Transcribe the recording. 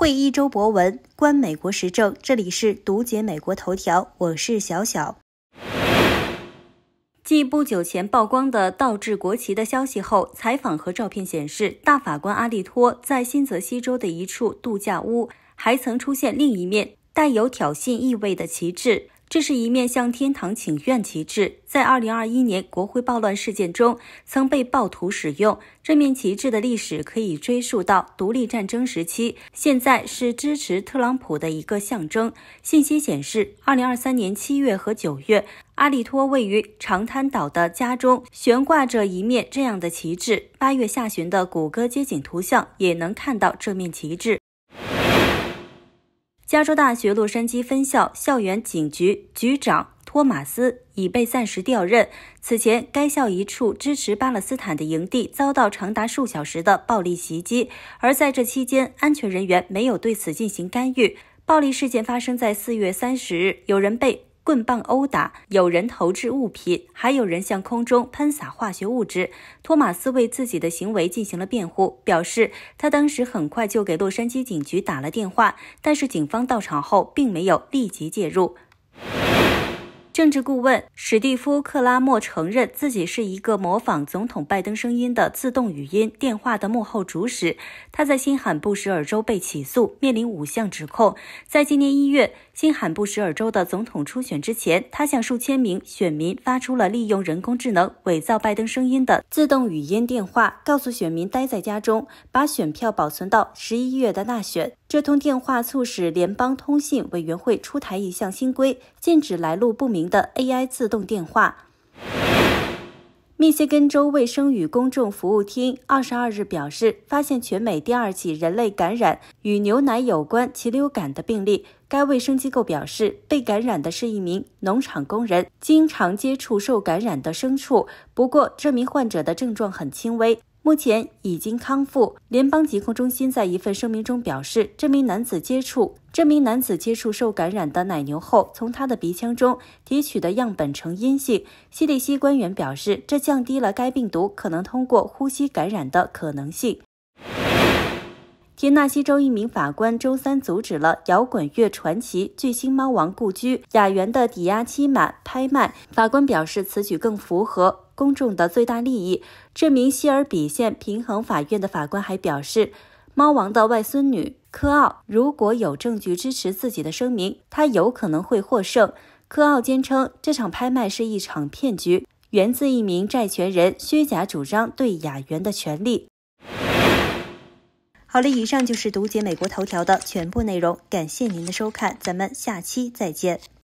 会一周博文，观美国时政。这里是读解美国头条，我是小小。继不久前曝光的倒置国旗的消息后，采访和照片显示，大法官阿利托在新泽西州的一处度假屋还曾出现另一面带有挑衅意味的旗帜。这是一面向天堂请愿旗帜，在2021年国会暴乱事件中曾被暴徒使用。这面旗帜的历史可以追溯到独立战争时期，现在是支持特朗普的一个象征。信息显示，2023年7月和9月，阿利托位于长滩岛的家中悬挂着一面这样的旗帜。八月下旬的谷歌街景图像也能看到这面旗帜。加州大学洛杉矶分校校园警局局长托马斯已被暂时调任。此前，该校一处支持巴勒斯坦的营地遭到长达数小时的暴力袭击，而在这期间，安全人员没有对此进行干预。暴力事件发生在四月三十日，有人被。棍棒殴打，有人投掷物品，还有人向空中喷洒化学物质。托马斯为自己的行为进行了辩护，表示他当时很快就给洛杉矶警局打了电话，但是警方到场后并没有立即介入。政治顾问史蒂夫·克拉默承认自己是一个模仿总统拜登声音的自动语音电话的幕后主使。他在新罕布什尔州被起诉，面临五项指控。在今年一月，新罕布什尔州的总统初选之前，他向数千名选民发出了利用人工智能伪造拜登声音的自动语音电话，告诉选民待在家中，把选票保存到十一月的大选。这通电话促使联邦通信委员会出台一项新规，禁止来路不明的 AI 自动电话。密歇根州卫生与公众服务厅二十二日表示，发现全美第二起人类感染与牛奶有关禽流感的病例。该卫生机构表示，被感染的是一名农场工人，经常接触受感染的牲畜。不过，这名患者的症状很轻微。目前已经康复。联邦疾控中心在一份声明中表示，这名男子接触这名男子接触受感染的奶牛后，从他的鼻腔中提取的样本呈阴性。西里西官员表示，这降低了该病毒可能通过呼吸感染的可能性。田纳西州一名法官周三阻止了摇滚乐传奇巨星猫王故居雅园的抵押期满拍卖。法官表示，此举更符合公众的最大利益。这名希尔比县平衡法院的法官还表示，猫王的外孙女科奥如果有证据支持自己的声明，他有可能会获胜。科奥坚称，这场拍卖是一场骗局，源自一名债权人虚假主张对雅园的权利。好了，以上就是读解美国头条的全部内容。感谢您的收看，咱们下期再见。